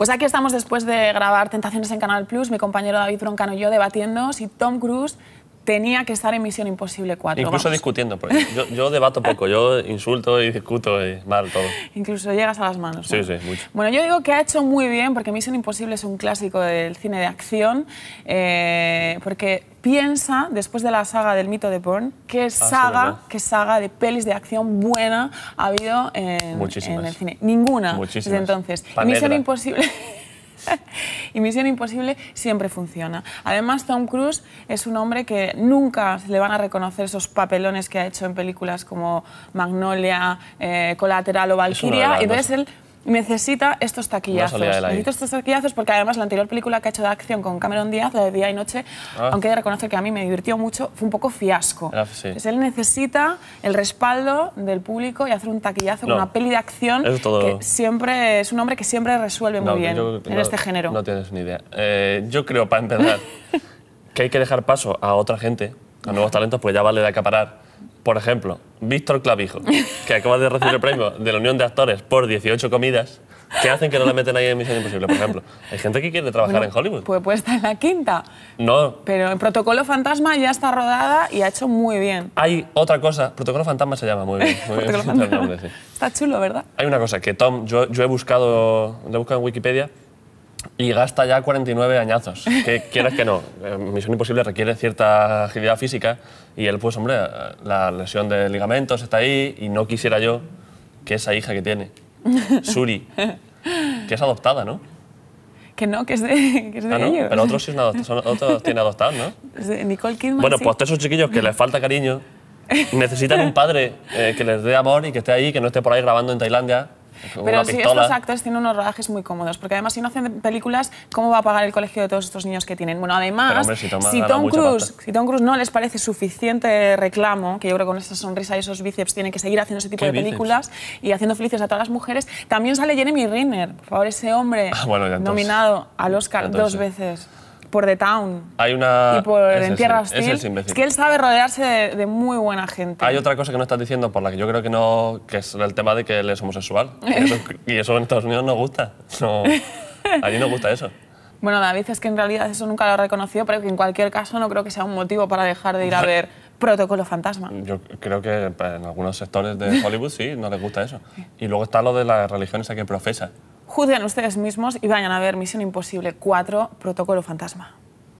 Pues aquí estamos después de grabar Tentaciones en Canal Plus, mi compañero David Broncano y yo debatiendo si Tom Cruise tenía que estar en Misión Imposible 4. Incluso discutiendo, porque yo, yo, debato poco, yo insulto y discuto y mal todo. Incluso llegas a las manos. Sí, sí, mucho. Bueno, yo digo que ha hecho muy bien, porque Misión Imposible es un clásico del cine de acción, eh, porque piensa, después de la saga del mito de Bourne, qué ah, saga, que saga de pelis de acción buena ha habido en, el cine. Ninguna Muchísimas. desde entonces. Misión Imposible... y Misión Imposible siempre funciona. Además, Tom Cruise es un hombre que nunca se le van a reconocer esos papelones que ha hecho en películas como Magnolia, eh, Colateral o Valkyria. él necesita estos taquillazos. necesito estos taquillazos porque además la anterior película que ha hecho de acción con Cameron Díaz, la de Día y Noche, ah. aunque he de reconocer que a mí me divirtió mucho, fue un poco fiasco. Ah, él necesita el respaldo del público y hacer un taquillazo con una peli de acción siempre es un hombre que siempre resuelve muy bien en este género. No tienes ni idea. Eh, yo creo, para empezar, que hay que dejar paso a otra gente, a nuevos talentos, porque ya vale de acaparar por ejemplo, Víctor Clavijo, que acaba de recibir el premio de la Unión de Actores por 18 comidas, ¿qué hacen que no la meten ahí en Misión Imposible, por ejemplo? Hay gente que quiere trabajar en Hollywood. Pues puede estar en la quinta. No. Pero el Protocolo Fantasma ya está rodada y ha hecho muy bien. Hay otra cosa, Protocolo Fantasma se llama muy bien. Está chulo, ¿verdad? Hay una cosa que Tom, yo, he buscado, he buscado en Wikipedia, y gasta ya 49 añazos. Que quieres que no, eh, Misión Imposible requiere cierta agilidad física y él, pues hombre, la lesión de ligamentos está ahí y no quisiera yo que esa hija que tiene, Suri, que es adoptada, ¿no? Que no, que es de, que ah, Pero otros, sí son adoptados, otros tienen adoptados, ¿no? Nicole Kidman, Bueno, pues todos esos chiquillos que les falta cariño necesitan un padre eh, que les dé amor y que esté ahí, que no esté por ahí grabando en Tailandia pero si estos actores tienen unos rodajes muy cómodos, porque además si no hacen películas, ¿cómo va a pagar el colegio de todos estos niños que tienen? Bueno, además, si, Tom Cruise, si, Tom Cruise, no les parece suficiente reclamo, que yo creo que con esa sonrisa y esos bíceps tienen que seguir haciendo ese tipo de películas y haciendo felices a todas las mujeres, también sale Jeremy Renner, por favor, ese hombre ah, nominado al Oscar dos veces por The Town. Hay una... Y por En Tierra Hostil. Es, que él sabe rodearse de, muy buena gente. Hay otra cosa que no estás diciendo por la que yo creo que no... Que es el tema de que él es homosexual. y eso en Estados Unidos no gusta. No, allí no gusta eso. Bueno, David, es que en realidad eso nunca lo ha reconocido, pero que en cualquier caso no creo que sea un motivo para dejar de ir a ver Protocolo Fantasma. Yo creo que pues, en algunos sectores de Hollywood sí, no les gusta eso. Y luego está lo de las religiones a que profesa. Juzguen ustedes mismos y vayan a ver Misión Imposible 4, Protocolo Fantasma.